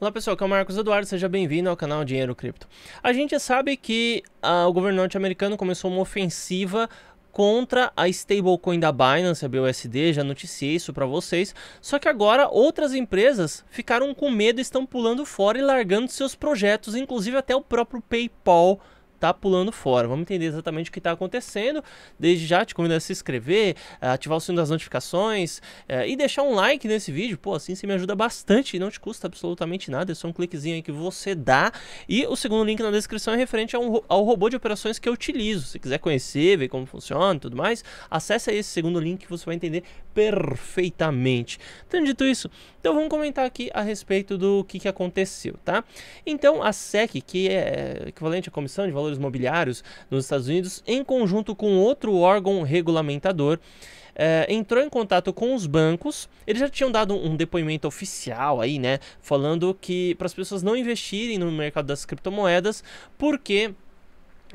Olá pessoal, aqui é o Marcos Eduardo, seja bem-vindo ao canal Dinheiro Cripto. A gente sabe que ah, o governo norte-americano começou uma ofensiva contra a stablecoin da Binance, a BUSD, já noticiei isso para vocês. Só que agora outras empresas ficaram com medo, estão pulando fora e largando seus projetos, inclusive até o próprio PayPal tá pulando fora. Vamos entender exatamente o que está acontecendo. Desde já te convido a se inscrever, ativar o sino das notificações é, e deixar um like nesse vídeo. Pô, assim você me ajuda bastante e não te custa absolutamente nada. É só um cliquezinho aí que você dá. E o segundo link na descrição é referente ao ao robô de operações que eu utilizo. Se quiser conhecer, ver como funciona e tudo mais, acesse aí esse segundo link que você vai entender perfeitamente. Tendo dito isso, então vamos comentar aqui a respeito do que, que aconteceu, tá? Então a SEC, que é equivalente à Comissão de Valores valores mobiliários nos Estados Unidos, em conjunto com outro órgão regulamentador, é, entrou em contato com os bancos. Eles já tinham dado um, um depoimento oficial aí, né? Falando que para as pessoas não investirem no mercado das criptomoedas, porque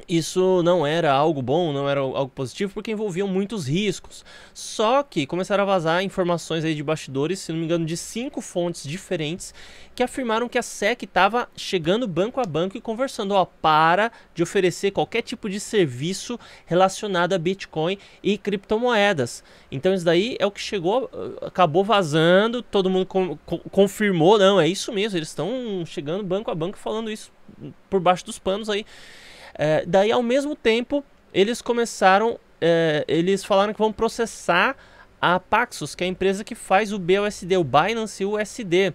isso não era algo bom, não era algo positivo, porque envolviam muitos riscos. Só que começaram a vazar informações aí de bastidores, se não me engano, de cinco fontes diferentes, que afirmaram que a SEC estava chegando banco a banco e conversando, ó, para de oferecer qualquer tipo de serviço relacionado a Bitcoin e criptomoedas. Então isso daí é o que chegou, eh, acabou vazando, todo mundo com, com, confirmou, não, é isso mesmo, eles estão chegando banco a banco falando isso por baixo dos panos aí. É, daí, ao mesmo tempo, eles começaram, é, eles falaram que vão processar a Paxos, que é a empresa que faz o BUSD, o Binance USD.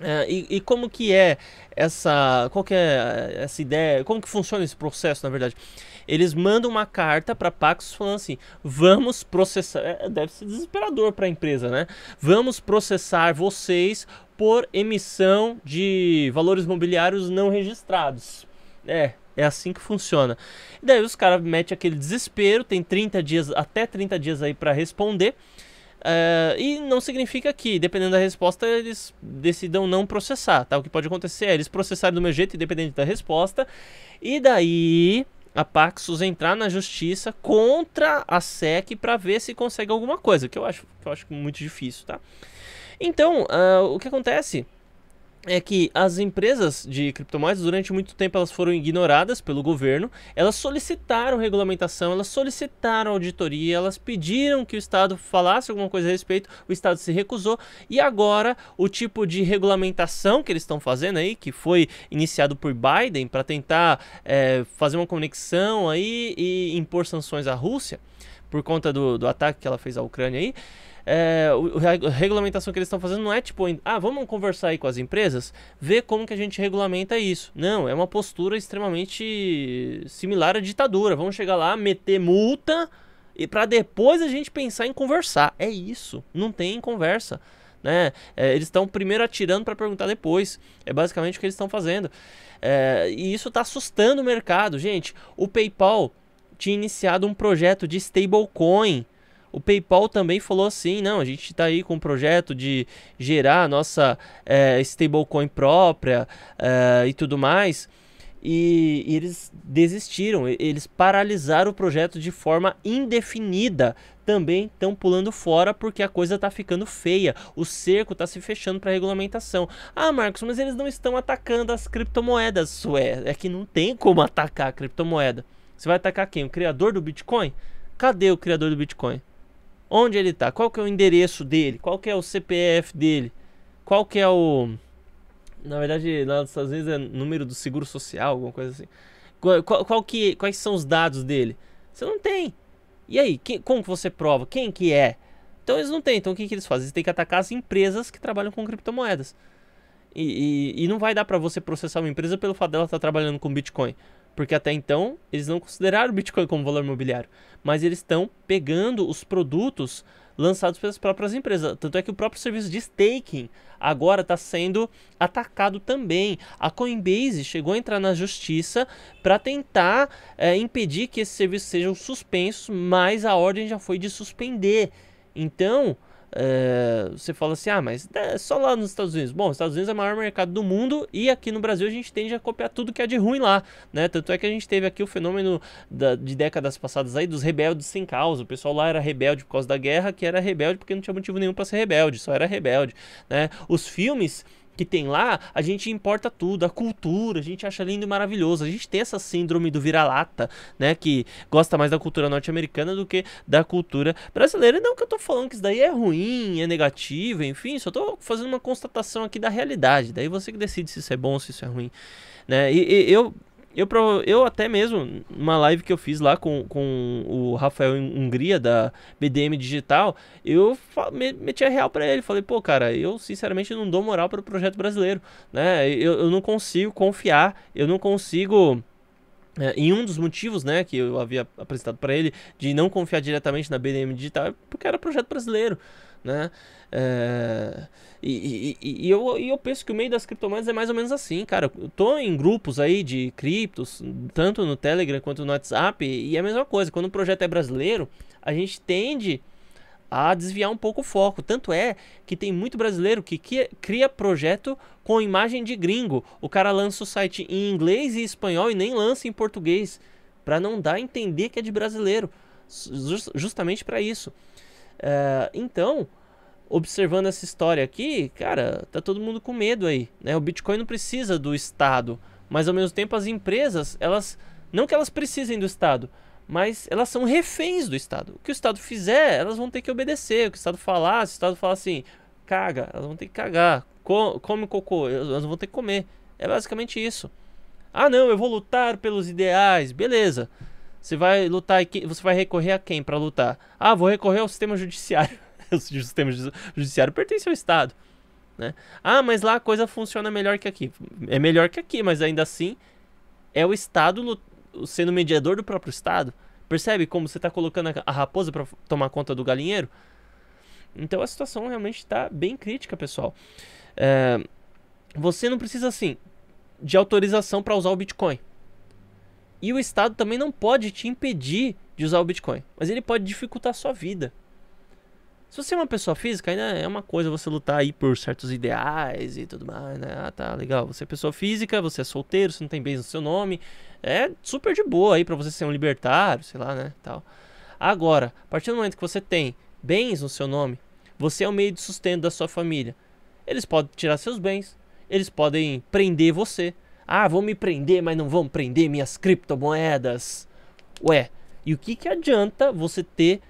É, e, e, como que é essa, qual que é essa ideia, como que funciona esse processo, na verdade? Eles mandam uma carta para Paxos falando assim: vamos processar, é, é deve ser desesperador para a empresa, né? Vamos processar vocês por emissão de valores mobiliários não registrados. É, é assim que funciona. E daí os caras metem aquele desespero, tem 30 dias, até 30 dias aí para responder. Uh, e não significa que, dependendo da resposta, eles decidam não processar, tá? O que pode acontecer é eles processarem do meu jeito, independente da resposta. E daí a Paxos entrar na justiça contra a SEC para ver se consegue alguma coisa, que eu acho, que eu acho muito difícil, tá? Então, uh, o que acontece? é que as empresas de criptomoedas durante muito tempo elas foram ignoradas pelo governo, elas solicitaram regulamentação, elas solicitaram auditoria, elas pediram que o Estado falasse alguma coisa a respeito, o Estado se recusou e agora o tipo de regulamentação que eles estão fazendo aí, que foi iniciado por Biden para tentar é, fazer uma conexão aí e impor sanções à Rússia por conta do, do ataque que ela fez à Ucrânia aí, é, a regulamentação que eles estão fazendo não é tipo, ah, vamos conversar aí com as empresas, ver como que a gente regulamenta isso. Não, é uma postura extremamente similar à ditadura. Vamos chegar lá, meter multa e para depois a gente pensar em conversar. É isso, não tem conversa. Né? É, eles estão primeiro atirando para perguntar depois. É basicamente o que eles estão fazendo. É, e isso está assustando o mercado. Gente, o PayPal tinha iniciado um projeto de stablecoin o PayPal também falou assim: não, a gente está aí com um projeto de gerar a nossa é, stablecoin própria é, e tudo mais. E, e, eles desistiram, eles paralisaram o projeto de forma indefinida. Também estão pulando fora porque a coisa está ficando feia, o cerco está se fechando para a regulamentação. Ah, Marcos, mas eles não estão atacando as criptomoedas. Ué, é que não tem como atacar a criptomoeda. Você vai atacar quem? O criador do Bitcoin? Cadê o criador do Bitcoin? onde ele está, qual que é o endereço dele, qual que é o CPF dele, qual que é o... Na verdade, lá nos Estados Unidos é número do seguro social, alguma coisa assim. Qual, qual, qual que, quais são os dados dele? Você não tem. E aí, que, como que você prova? Quem que é? Então eles não têm. Então o que, que eles fazem? Eles têm que atacar as empresas que trabalham com criptomoedas. E, e, e não vai dar para você processar uma empresa pelo fato dela estar tá trabalhando com Bitcoin. Porque até então eles não consideraram o Bitcoin como valor imobiliário. Mas eles estão pegando os produtos lançados pelas próprias empresas. Tanto é que o próprio serviço de staking agora está sendo atacado também. A Coinbase chegou a entrar na justiça para tentar é, impedir que esses serviços sejam suspensos, mas a ordem já foi de suspender. Então, eh, você fala assim, ah, mas é só lá nos Estados Unidos. Bom, os Estados Unidos é o maior mercado do mundo e aqui no Brasil a gente tende a copiar tudo que é de ruim lá, né? Tanto é que a gente teve aqui o fenômeno da, de décadas passadas aí dos rebeldes sem causa. O pessoal lá era rebelde por causa da guerra, que era rebelde porque não tinha motivo nenhum para ser rebelde, só era rebelde, né? Os filmes que tem lá, a gente importa tudo, a cultura, a gente acha lindo e maravilhoso. A gente tem essa síndrome do vira-lata, né? Que gosta mais da cultura norte-americana do que da cultura brasileira. E não que eu tô falando que isso daí é ruim, é negativo, enfim, só tô fazendo uma constatação aqui da realidade. Daí você que decide se isso é bom, se isso é ruim. Né? E, e eu eu, eu até mesmo, uma live que eu fiz lá com, com o Rafael Hungria, da BDM Digital, eu meti a real para ele. Falei, pô, cara, eu sinceramente não dou moral para o projeto brasileiro, né? Eu, eu não consigo confiar, eu não consigo... É, em um dos motivos, né, que eu havia apresentado para ele, de não confiar diretamente na BDM Digital, é porque era projeto brasileiro né? É, e, e, e, eu, e eu penso que o meio das criptomoedas é mais ou menos assim, cara. Eu tô em grupos aí de criptos, tanto no Telegram quanto no WhatsApp, e é a mesma coisa. Quando o projeto é brasileiro, a gente tende a desviar um pouco o foco. Tanto é que tem muito brasileiro que, cria projeto com imagem de gringo. O cara lança o site em inglês e espanhol e nem lança em português, para não dar a entender que é de brasileiro. justamente para isso. É, então, observando essa história aqui, cara, tá todo mundo com medo aí, né? O Bitcoin não precisa do Estado, mas ao mesmo tempo as empresas, elas não que elas precisem do Estado, mas elas são reféns do Estado. O que o Estado fizer, elas vão ter que obedecer. O que o Estado falar, se o Estado falar assim, caga, elas vão ter que cagar. Co come cocô, elas vão ter que comer. É basicamente isso. Ah, não, eu vou lutar pelos ideais, beleza. Você vai lutar e você vai recorrer a quem para lutar? Ah, vou recorrer ao sistema judiciário. o sistema judiciário pertence ao Estado. Né? Ah, mas lá a coisa funciona melhor que aqui. É melhor que aqui, mas ainda assim é o Estado sendo mediador do próprio Estado. Percebe como você está colocando a raposa para tomar conta do galinheiro? Então a situação realmente está bem crítica, pessoal. É... você não precisa, assim, de autorização para usar o Bitcoin. E o Estado também não pode te impedir de usar o Bitcoin, mas ele pode dificultar a sua vida. Se você é uma pessoa física, ainda é uma coisa você lutar aí por certos ideais e tudo mais, né? Ah, tá, legal. Você é pessoa física, você é solteiro, você não tem bens no seu nome. É super de boa aí para você ser um libertário, sei lá, né? Tal. Agora, a partir do momento que você tem bens no seu nome, você é o meio de sustento da sua família. Eles podem tirar seus bens, eles podem prender você, ah, vão me prender, mas não vão prender minhas criptomoedas. Ué, e o que, que adianta você ter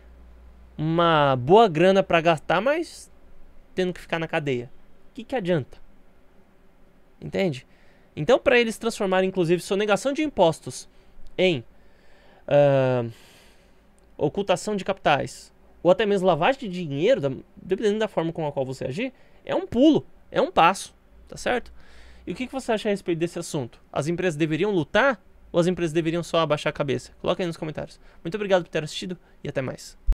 uma boa grana para gastar, mas tendo que ficar na cadeia? O que, que adianta? Entende? Então, para eles transformarem, inclusive, sonegação de impostos em uh, ocultação de capitais ou até mesmo lavagem de dinheiro, dependendo da forma com a qual você agir, é um pulo, é um passo, tá certo? E o que, você acha a respeito desse assunto? As empresas deveriam lutar ou as empresas deveriam só abaixar a cabeça? Coloca aí nos comentários. Muito obrigado por ter assistido e até mais.